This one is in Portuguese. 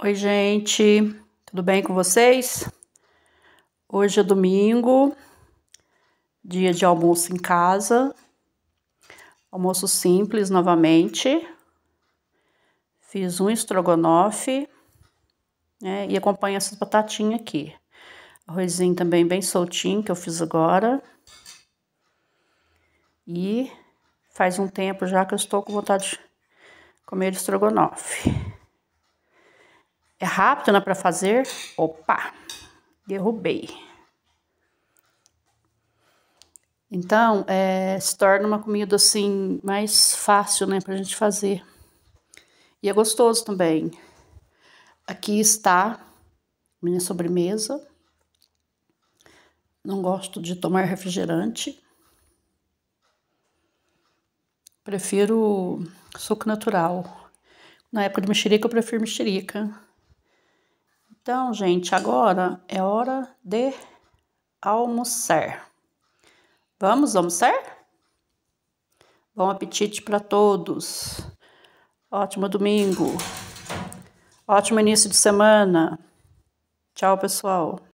Oi, gente, tudo bem com vocês? Hoje é domingo, dia de almoço em casa, almoço simples novamente. Fiz um estrogonofe né, e acompanho essas batatinhas aqui. Arrozinho também bem soltinho que eu fiz agora. E faz um tempo já que eu estou com vontade de comer estrogonofe. É rápido, né, para fazer. Opa, derrubei. Então, é, se torna uma comida assim mais fácil, né, para a gente fazer. E é gostoso também. Aqui está minha sobremesa. Não gosto de tomar refrigerante. Prefiro suco natural. Na época de mexerica, eu prefiro mexerica. Então, gente, agora é hora de almoçar. Vamos almoçar? Bom apetite para todos. Ótimo domingo. Ótimo início de semana. Tchau, pessoal.